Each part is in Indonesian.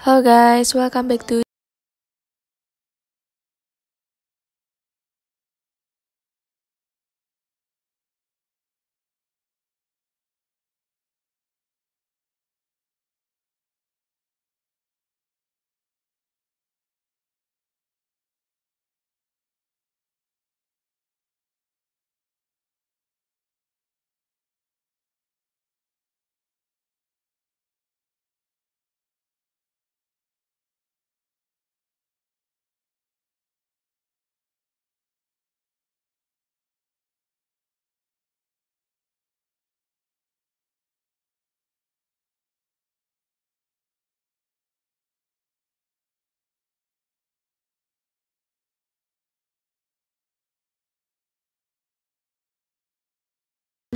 Hello guys, welcome back to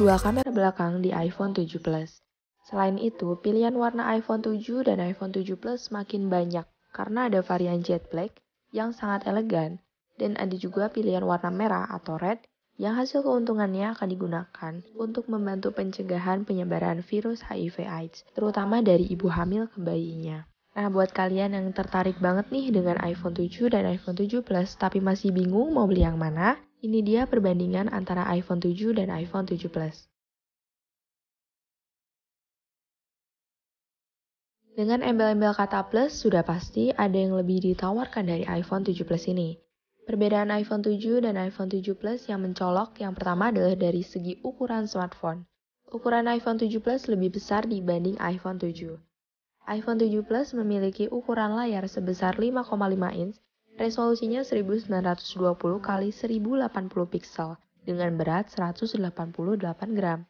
dua kamera belakang di iPhone 7 Plus. Selain itu, pilihan warna iPhone 7 dan iPhone 7 Plus makin banyak karena ada varian jet black yang sangat elegan dan ada juga pilihan warna merah atau red yang hasil keuntungannya akan digunakan untuk membantu pencegahan penyebaran virus HIV AIDS, terutama dari ibu hamil ke bayinya. Nah, buat kalian yang tertarik banget nih dengan iPhone 7 dan iPhone 7 Plus tapi masih bingung mau beli yang mana, ini dia perbandingan antara iPhone 7 dan iPhone 7 Plus. Dengan embel-embel kata plus, sudah pasti ada yang lebih ditawarkan dari iPhone 7 Plus ini. Perbedaan iPhone 7 dan iPhone 7 Plus yang mencolok yang pertama adalah dari segi ukuran smartphone. Ukuran iPhone 7 Plus lebih besar dibanding iPhone 7 iPhone 7 Plus memiliki ukuran layar sebesar 5,5 inch, resolusinya 1920 x 1080 pixel dengan berat 188 gram.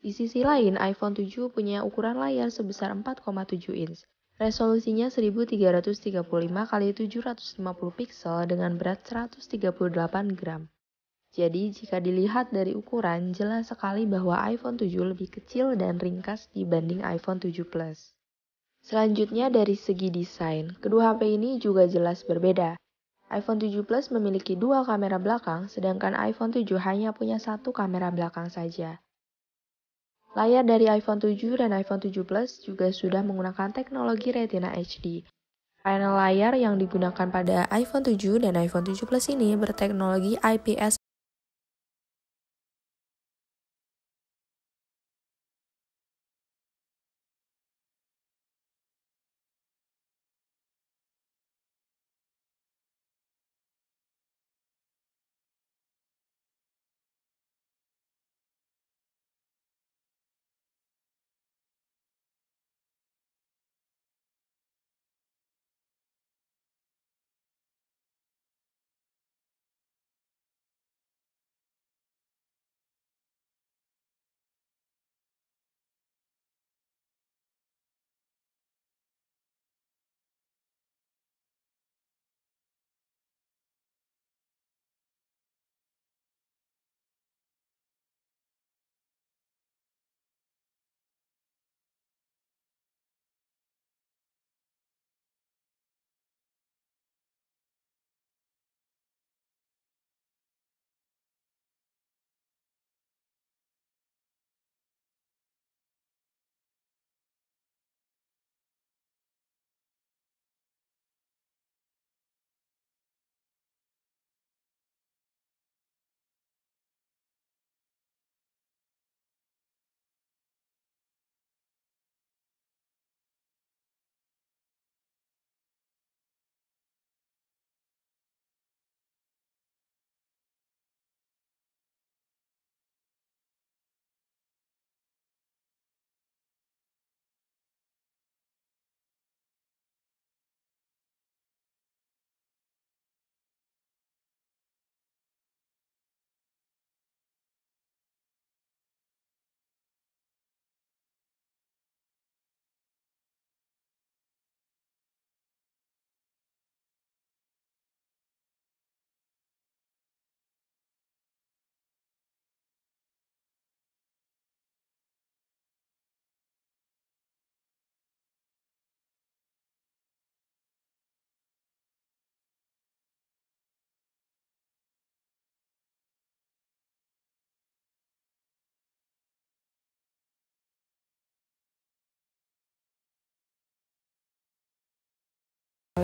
Di sisi lain, iPhone 7 punya ukuran layar sebesar 4,7 inch, resolusinya 1335 x 750 pixel dengan berat 138 gram. Jadi, jika dilihat dari ukuran, jelas sekali bahwa iPhone 7 lebih kecil dan ringkas dibanding iPhone 7 Plus. Selanjutnya dari segi desain, kedua HP ini juga jelas berbeda. iPhone 7 Plus memiliki dua kamera belakang, sedangkan iPhone 7 hanya punya satu kamera belakang saja. Layar dari iPhone 7 dan iPhone 7 Plus juga sudah menggunakan teknologi Retina HD. Panel layar yang digunakan pada iPhone 7 dan iPhone 7 Plus ini berteknologi IPS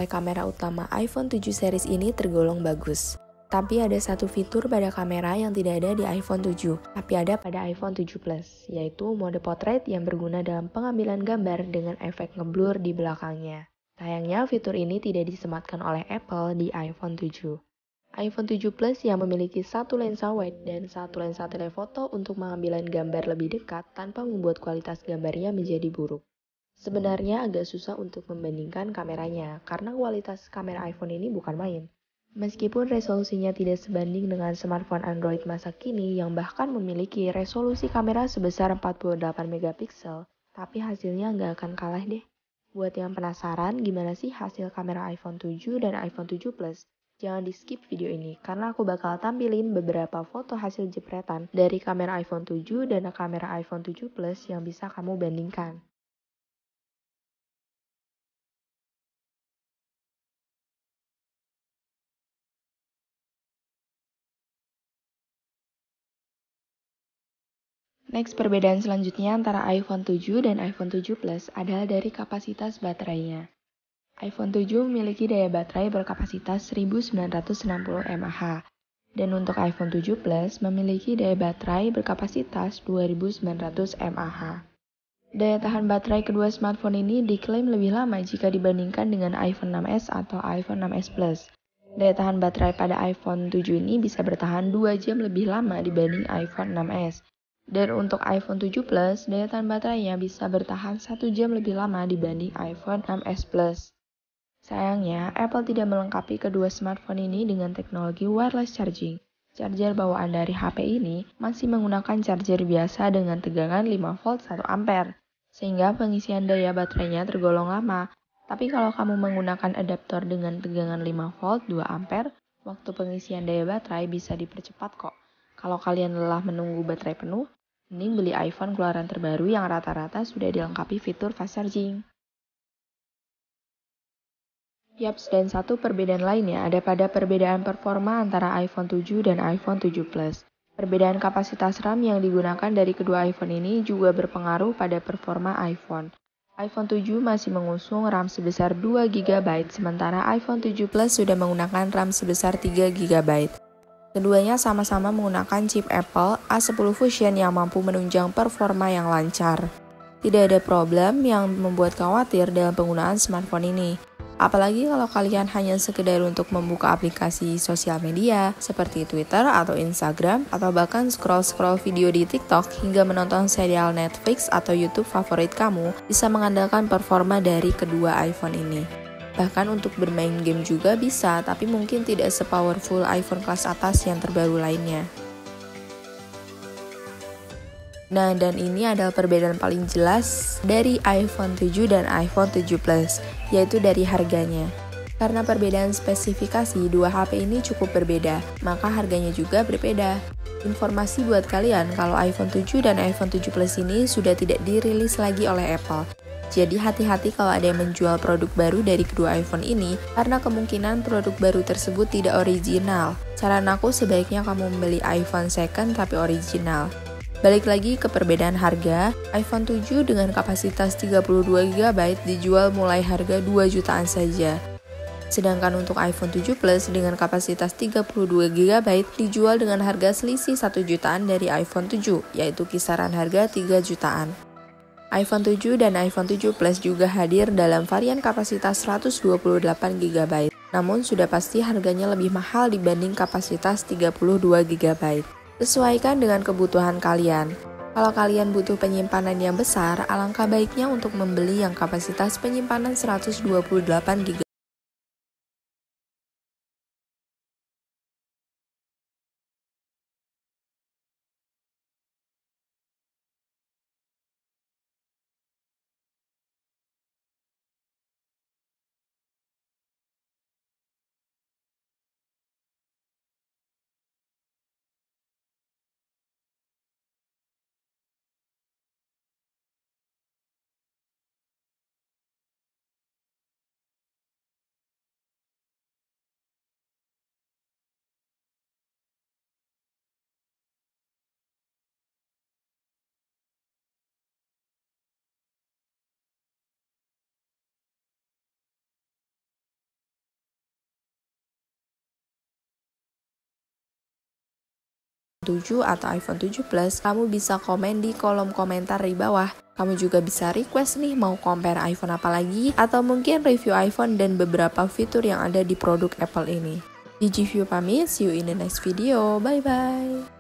oleh kamera utama iPhone 7 series ini tergolong bagus. Tapi ada satu fitur pada kamera yang tidak ada di iPhone 7, tapi ada pada iPhone 7 Plus, yaitu mode portrait yang berguna dalam pengambilan gambar dengan efek ngeblur di belakangnya. Sayangnya fitur ini tidak disematkan oleh Apple di iPhone 7 iPhone 7 Plus yang memiliki satu lensa wide dan satu lensa telefoto untuk pengambilan gambar lebih dekat tanpa membuat kualitas gambarnya menjadi buruk. Sebenarnya agak susah untuk membandingkan kameranya, karena kualitas kamera iPhone ini bukan main. Meskipun resolusinya tidak sebanding dengan smartphone Android masa kini yang bahkan memiliki resolusi kamera sebesar 48MP, tapi hasilnya nggak akan kalah deh. Buat yang penasaran gimana sih hasil kamera iPhone 7 dan iPhone 7 Plus, jangan di skip video ini karena aku bakal tampilin beberapa foto hasil jepretan dari kamera iPhone 7 dan kamera iPhone 7 Plus yang bisa kamu bandingkan. Next, perbedaan selanjutnya antara iPhone 7 dan iPhone 7 Plus adalah dari kapasitas baterainya. iPhone 7 memiliki daya baterai berkapasitas 1960 mAh, dan untuk iPhone 7 Plus memiliki daya baterai berkapasitas 2900 mAh. Daya tahan baterai kedua smartphone ini diklaim lebih lama jika dibandingkan dengan iPhone 6s atau iPhone 6s Plus. Daya tahan baterai pada iPhone 7 ini bisa bertahan 2 jam lebih lama dibanding iPhone 6s dan untuk iPhone 7 Plus, daya tahan baterainya bisa bertahan 1 jam lebih lama dibanding iPhone 6s Plus. Sayangnya, Apple tidak melengkapi kedua smartphone ini dengan teknologi wireless charging. Charger bawaan dari HP ini masih menggunakan charger biasa dengan tegangan 5 volt 1 ampere, sehingga pengisian daya baterainya tergolong lama. Tapi kalau kamu menggunakan adaptor dengan tegangan 5 volt 2 ampere, waktu pengisian daya baterai bisa dipercepat kok. Kalau kalian lelah menunggu baterai penuh, Mending beli iPhone keluaran terbaru yang rata-rata sudah dilengkapi fitur fast charging. Yaps, dan satu perbedaan lainnya ada pada perbedaan performa antara iPhone 7 dan iPhone 7 Plus. Perbedaan kapasitas RAM yang digunakan dari kedua iPhone ini juga berpengaruh pada performa iPhone. iPhone 7 masih mengusung RAM sebesar 2 GB, sementara iPhone 7 Plus sudah menggunakan RAM sebesar 3 GB. Keduanya sama-sama menggunakan chip Apple A10 Fusion yang mampu menunjang performa yang lancar. Tidak ada problem yang membuat khawatir dalam penggunaan smartphone ini. Apalagi kalau kalian hanya sekedar untuk membuka aplikasi sosial media seperti Twitter atau Instagram atau bahkan scroll-scroll video di TikTok hingga menonton serial Netflix atau YouTube favorit kamu bisa mengandalkan performa dari kedua iPhone ini. Bahkan untuk bermain game juga bisa, tapi mungkin tidak sepowerful iPhone kelas atas yang terbaru lainnya. Nah, dan ini adalah perbedaan paling jelas dari iPhone 7 dan iPhone 7 Plus, yaitu dari harganya. Karena perbedaan spesifikasi, dua HP ini cukup berbeda, maka harganya juga berbeda. Informasi buat kalian kalau iPhone 7 dan iPhone 7 Plus ini sudah tidak dirilis lagi oleh Apple, jadi hati-hati kalau ada yang menjual produk baru dari kedua iPhone ini, karena kemungkinan produk baru tersebut tidak original. Saran aku sebaiknya kamu membeli iPhone second tapi original. Balik lagi ke perbedaan harga, iPhone 7 dengan kapasitas 32GB dijual mulai harga 2 jutaan saja. Sedangkan untuk iPhone 7 Plus dengan kapasitas 32GB dijual dengan harga selisih 1 jutaan dari iPhone 7, yaitu kisaran harga 3 jutaan iPhone 7 dan iPhone 7 Plus juga hadir dalam varian kapasitas 128GB, namun sudah pasti harganya lebih mahal dibanding kapasitas 32GB. Sesuaikan dengan kebutuhan kalian. Kalau kalian butuh penyimpanan yang besar, alangkah baiknya untuk membeli yang kapasitas penyimpanan 128GB. 7 atau iPhone plus kamu bisa komen di kolom komentar di bawah. Kamu juga bisa request nih mau compare iPhone apa lagi atau mungkin review iPhone dan beberapa fitur yang ada di produk Apple ini. Digiview pamit, see you in the next video. Bye bye.